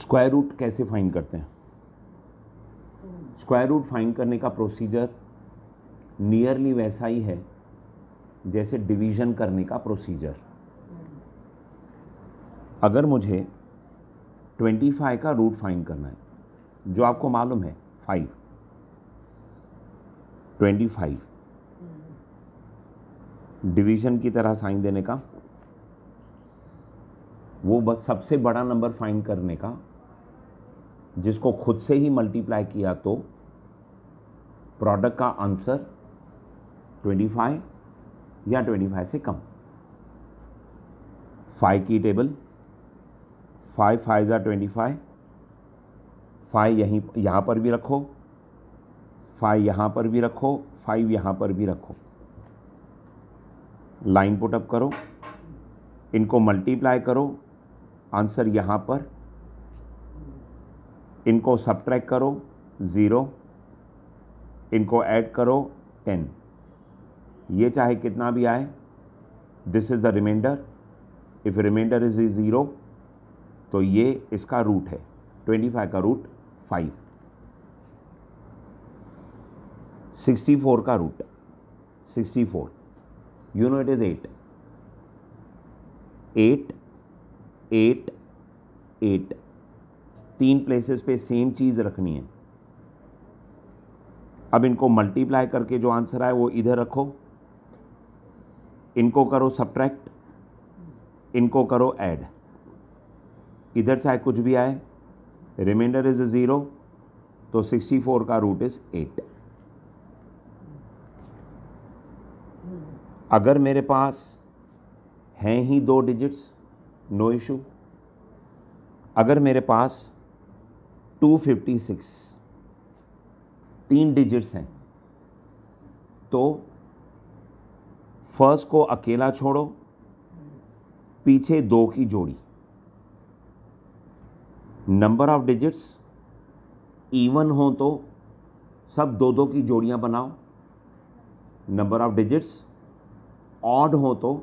square root कैसे find करते हैं स्क्वायर रूट फाइंड करने का प्रोसीजर नियरली वैसा ही है जैसे डिवीजन करने का प्रोसीजर अगर मुझे 25 का रूट फाइंड करना है जो आपको मालूम है 5 25 डिवीजन की तरह साइन देने का वो बस सबसे बड़ा नंबर फाइंड करने का जिसको खुद से ही मल्टीप्लाई किया तो प्रोडक्ट का आंसर 25 या 25 से कम फाइव की टेबल फाइव फाइव ज़ा ट्वेंटी फाइव फाइव यहीं यहाँ पर भी रखो फाइव यहाँ पर भी रखो फाइव यहाँ पर भी रखो लाइन पुटअप करो इनको मल्टीप्लाई करो आंसर यहाँ पर इनको सब्ट्रैक करो ज़ीरो इनको ऐड करो टेन ये चाहे कितना भी आए this is the reminder if reminder is is zero तो ये इसका रूट है ट्वेंटी फाइव का रूट फाइव सिक्सटी फोर का root sixty four you know it is eight eight eight eight तीन प्लेसेस पे सेम चीज़ रखनी है अब इनको मल्टीप्लाई करके जो आंसर आए वो इधर रखो इनको करो सब्ट्रैक्ट इनको करो ऐड इधर चाहे कुछ भी आए रिमाइंडर इज़ ज़ीरो तो सिक्सटी फोर का रूट इज़ एट अगर मेरे पास हैं ही दो डिजिट्स नो इशू अगर मेरे पास 256 तीन डिजिट्स हैं तो फर्स्ट को अकेला छोड़ो पीछे दो की जोड़ी नंबर ऑफ डिजिट्स इवन हो तो सब दो दो की जोड़ियां बनाओ नंबर ऑफ डिजिट्स ऑड हो तो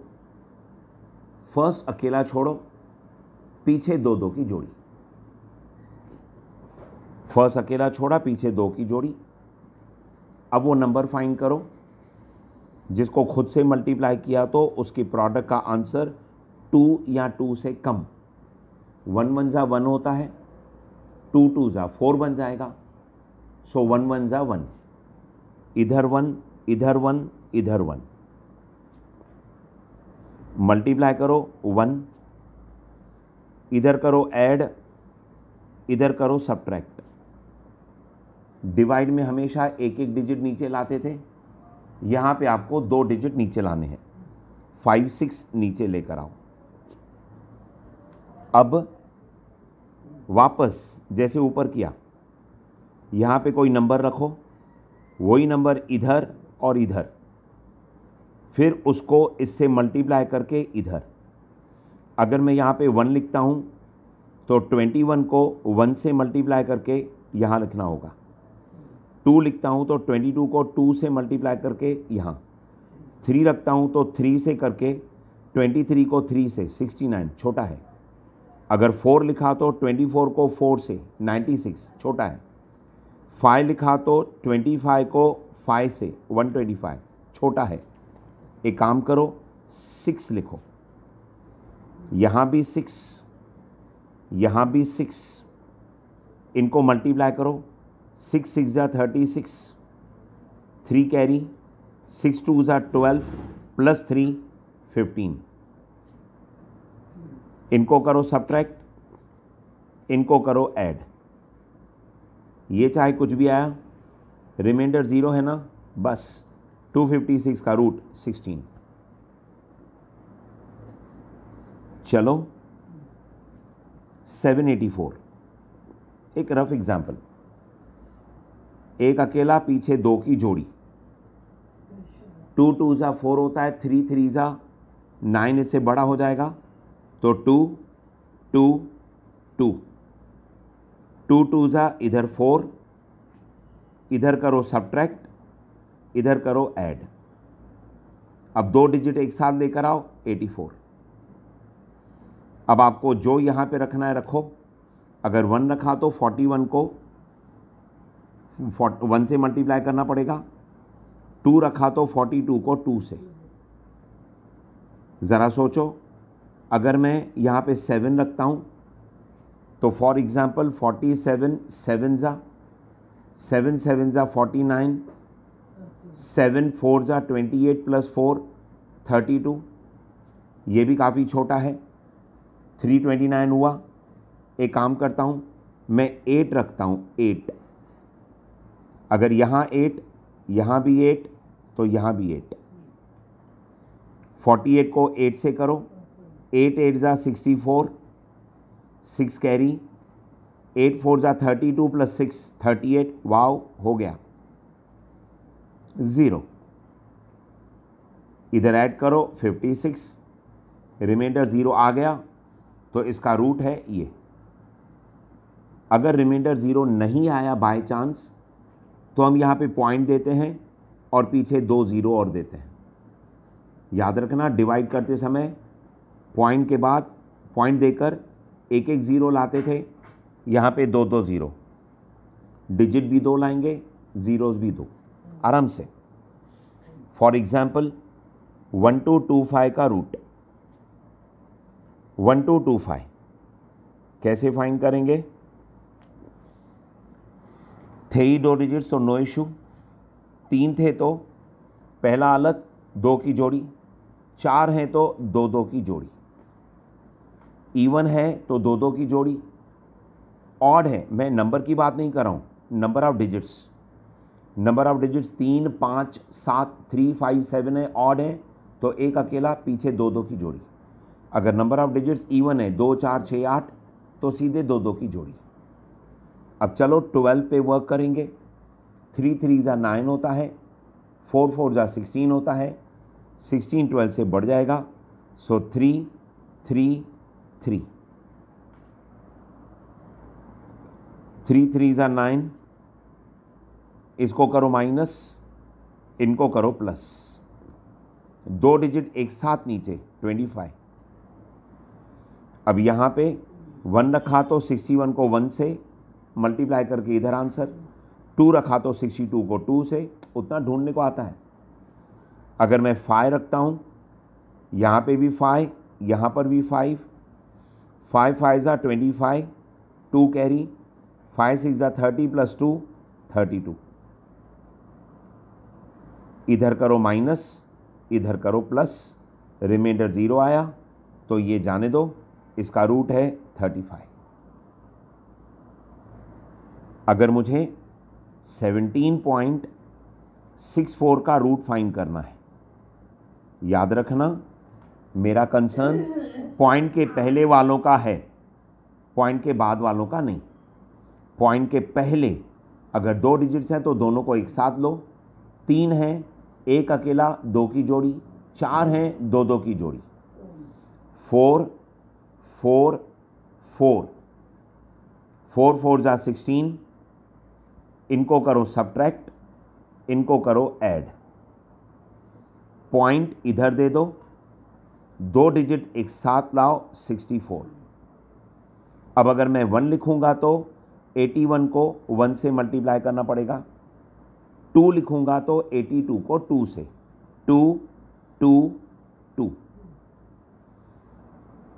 फर्स्ट अकेला छोड़ो पीछे दो दो की जोड़ी फर्स्ट अकेला छोड़ा पीछे दो की जोड़ी अब वो नंबर फाइंड करो जिसको खुद से मल्टीप्लाई किया तो उसकी प्रोडक्ट का आंसर टू या टू से कम वन वन ज़ा वन होता है टू टू ज़ा फोर बन जाएगा सो वन वन ज़ा वन इधर वन इधर वन इधर वन मल्टीप्लाई करो वन इधर करो ऐड इधर करो सब्ट्रैक्ट डिवाइड में हमेशा एक एक डिजिट नीचे लाते थे यहाँ पे आपको दो डिजिट नीचे लाने हैं फाइव सिक्स नीचे लेकर आओ अब वापस जैसे ऊपर किया यहाँ पे कोई नंबर रखो वही नंबर इधर और इधर फिर उसको इससे मल्टीप्लाई करके इधर अगर मैं यहाँ पे वन लिखता हूँ तो ट्वेंटी वन को वन से मल्टीप्लाई करके यहाँ लिखना होगा टू लिखता हूँ तो ट्वेंटी टू को टू से मल्टीप्लाई करके यहाँ थ्री रखता हूँ तो थ्री से करके ट्वेंटी थ्री को थ्री से सिक्सटी नाइन छोटा है अगर फोर लिखा तो ट्वेंटी फोर को फोर से नाइन्टी सिक्स छोटा है फाइव लिखा तो ट्वेंटी फाइव को फाइव से वन ट्वेंटी फाइव छोटा है एक काम करो सिक्स लिखो यहाँ भी सिक्स यहाँ भी सिक्स इनको मल्टीप्लाई करो सिक्स सिक्स ज़ा thirty six three carry six two ज़ा ट्वेल्व प्लस थ्री फिफ्टीन इनको करो सब्ट्रैक्ट इनको करो ऐड ये चाहे कुछ भी आया रिमाइंडर ज़ीरो है ना बस 256 का रूट 16 चलो 784 एक रफ एग्जांपल एक अकेला पीछे दो की जोड़ी टू टू ज़ा फोर होता है थ्री थ्री ज़ा नाइन इससे बड़ा हो जाएगा तो two two two two two ज़ा इधर फोर इधर करो सब्ट्रैक्ट इधर करो ऐड अब दो डिजिट एक साथ लेकर आओ 84 अब आपको जो यहां पे रखना है रखो अगर वन रखा तो 41 को वन से मल्टीप्लाई करना पड़ेगा टू रखा तो 42 को टू से ज़रा सोचो अगर मैं यहाँ पे सेवन रखता हूँ तो for example forty seven seven ज़ा सेवन सेवन ज़ा फोर्टी नाइन सेवन फोर ज़ा twenty eight plus four thirty two ये भी काफ़ी छोटा है थ्री ट्वेंटी नाइन हुआ एक काम करता हूँ मैं एट रखता हूँ एट अगर यहाँ एट यहाँ भी एट तो यहाँ भी एट फोर्टी एट को एट से करो एट एट ज़ा sixty four six carry eight four ज़ा thirty two plus six thirty eight वाव हो गया ज़ीरो इधर ऐड करो फिफ्टी सिक्स रिमाइंडर ज़ीरो आ गया तो इसका रूट है ये अगर रिमाइंडर ज़ीरो नहीं आया बाय चांस तो हम यहाँ पे पॉइंट देते हैं और पीछे दो ज़ीरो और देते हैं याद रखना डिवाइड करते समय पॉइंट के बाद पॉइंट देकर एक एक ज़ीरो लाते थे यहाँ पे दो दो ज़ीरो डिजिट भी दो लाएंगे ज़ीरोज़ भी दो आराम से for example one two two five का root one two two five कैसे फाइन करेंगे थे ही दो डिजिट्स तो नो इशू तीन थे तो पहला अलग दो की जोड़ी चार हैं तो दो दो की जोड़ी इवन है तो दो दो की जोड़ी ऑड है मैं नंबर की बात नहीं कर रहा हूँ number of digits number of digits तीन पाँच सात थ्री फाइव सेवन है ऑड है तो एक अकेला पीछे दो दो की जोड़ी अगर नंबर ऑफ डिजिट्स इवन है दो चार छः आठ तो सीधे दो दो की जोड़ी अब चलो ट्वेल्व पे वर्क करेंगे थ्री थ्री ज़ा नाइन होता है फोर फोर ज़ा सिक्सटीन होता है सिक्सटीन ट्वेल्व से बढ़ जाएगा so three three three three three ज़ा नाइन इसको करो माइनस इनको करो प्लस दो डिजिट एक साथ नीचे ट्वेंटी फाइव अब यहाँ पे वन रखा तो सिक्सटी वन को वन से मल्टीप्लाई करके इधर आंसर टू रखा तो सिक्सटी टू को टू से उतना ढूंढने को आता है अगर मैं फाइव रखता हूँ यहाँ पे भी फाइव यहाँ पर भी फाइव फाइव फाइव ज़ा twenty five two carry five six ज़ा thirty plus two thirty two इधर करो माइनस इधर करो प्लस रिमाइंडर ज़ीरो आया तो ये जाने दो इसका रूट है थर्टी फाइव अगर मुझे सेवनटीन पॉइंट सिक्स फोर का रूट फाइंड करना है याद रखना मेरा कंसर्न पॉइंट के पहले वालों का है पॉइंट के बाद वालों का नहीं पॉइंट के पहले अगर दो डिजिट्स हैं तो दोनों को एक साथ लो तीन हैं एक अकेला दो की जोड़ी चार हैं दो दो की जोड़ी four four four four four ज़ा सिक्सटीन इनको करो सब्ट्रैक्ट इनको करो ऐड पॉइंट इधर दे दो दो डिजिट एक साथ लाओ सिक्सटी फोर अब अगर मैं वन लिखूंगा तो एटी वन को वन से मल्टीप्लाई करना पड़ेगा टू लिखूंगा तो एटी टू को टू से two two two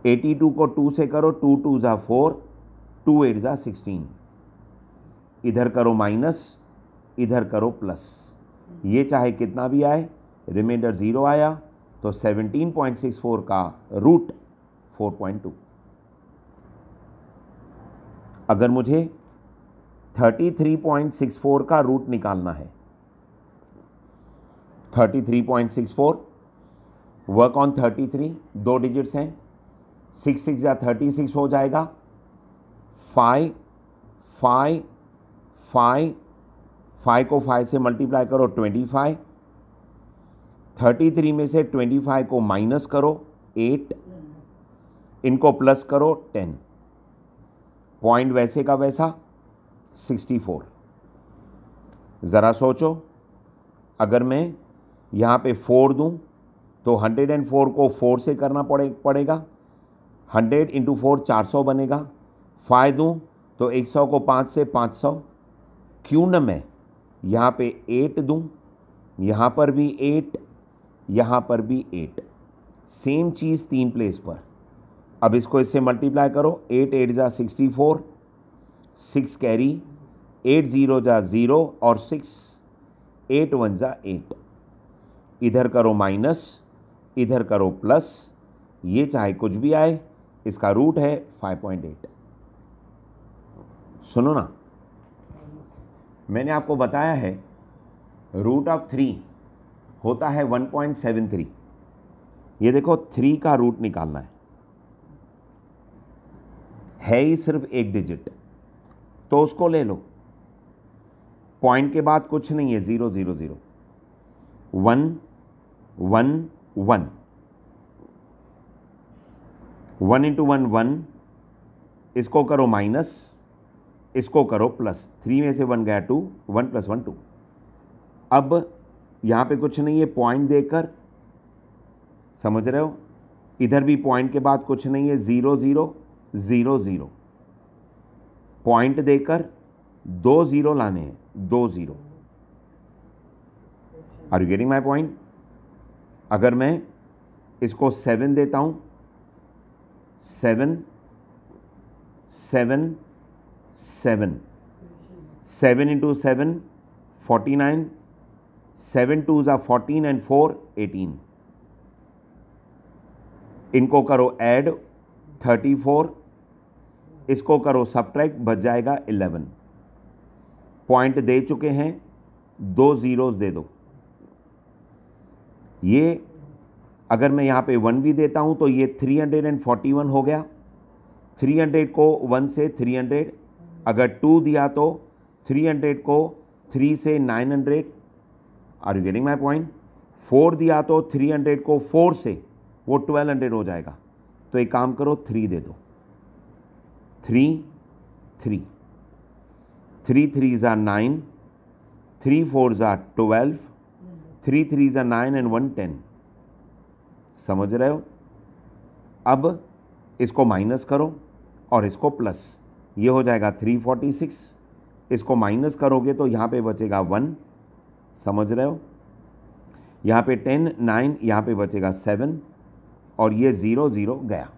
eighty two को टू से करो टू टू ज़ा फोर टू एट ज़ा सिक्सटीन इधर करो माइनस इधर करो प्लस ये चाहे कितना भी आए रिमाइंडर ज़ीरो आया तो सेवनटीन पॉइंट सिक्स फोर का रूट फोर पॉइंट टू अगर मुझे thirty three point six four का रूट निकालना है thirty three point six four work on thirty three दो डिजिट्स हैं सिक्स सिक्स या थर्टी सिक्स हो जाएगा फाइव फाइव फाइव फाइव को फाइव से मल्टीप्लाई करो ट्वेंटी फाइव थर्टी थ्री में से ट्वेंटी फाइव को माइनस करो एट इनको प्लस करो टेन पॉइंट वैसे का वैसा सिक्सटी फोर ज़रा सोचो अगर मैं यहाँ पे फोर दूँ तो हंड्रेड एंड फोर को फोर से करना पड़े पड़ेगा हंड्रेड इंटू फोर चार सौ बनेगा फाइव दूँ तो एक सौ को पाँच से पाँच सौ क्यों न मैं यहाँ पे एट दूँ यहाँ पर भी एट यहाँ पर भी एट सेम चीज़ तीन प्लेस पर अब इसको इससे मल्टीप्लाई करो एट एट ज़ा sixty four six carry eight zero ज़ा ज़ीरो और सिक्स एट वन ज़ा एट इधर करो माइनस इधर करो प्लस ये चाहे कुछ भी आए इसका रूट है 5.8 सुनो ना मैंने आपको बताया है रूट ऑफ थ्री होता है 1.73 ये देखो थ्री का रूट निकालना है है ही सिर्फ एक डिजिट तो उसको ले लो पॉइंट के बाद कुछ नहीं है zero zero zero one one one one into one one इसको करो माइनस इसको करो प्लस थ्री में से वन गया two one plus one two अब यहाँ पे कुछ नहीं है पॉइंट देकर समझ रहे हो इधर भी पॉइंट के बाद कुछ नहीं है zero zero zero zero point देकर दो ज़ीरो लाने हैं दो zero are you getting my point अगर मैं इसको सेवन देता हूँ seven seven seven seven into seven forty nine seven two ज़ा फोर्टीन एंड फोर एटीन इनको करो ऐड थर्टी फोर इसको करो सब्ट्रैक्ट बच जाएगा इलेवन पॉइंट दे चुके हैं दो ज़ीरोज़ दे दो ये अगर मैं यहाँ पे वन भी देता हूँ तो ये three hundred and forty one हो गया थ्री हंड्रेड को वन से थ्री हंड्रेड अगर टू दिया तो थ्री हंड्रेड को थ्री से nine hundred are you getting my point four दिया तो थ्री हंड्रेड को फोर से वो ट्वेल्व हंड्रेड हो जाएगा तो एक काम करो थ्री दे दो थ्री थ्री थ्री थ्री ज़ार नाइन थ्री फोर ज़ार ट्वेल्व थ्री थ्री ज़ा नाइन एंड वन टेन समझ रहे हो अब इसको माइनस करो और इसको प्लस ये हो जाएगा थ्री फोर्टी सिक्स इसको माइनस करोगे तो यहाँ पे बचेगा वन समझ रहे हो यहाँ पे टेन नाइन यहाँ पे बचेगा सेवन और ये ज़ीरो ज़ीरो गया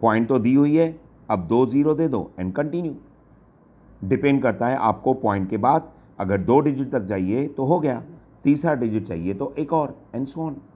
पॉइंट तो दी हुई है अब दो ज़ीरो दे दो एंड कंटिन्यू डिपेंड करता है आपको पॉइंट के बाद अगर दो डिजिट तक जाइए तो हो गया तीसरा डिजिट चाहिए तो एक और एंड सोन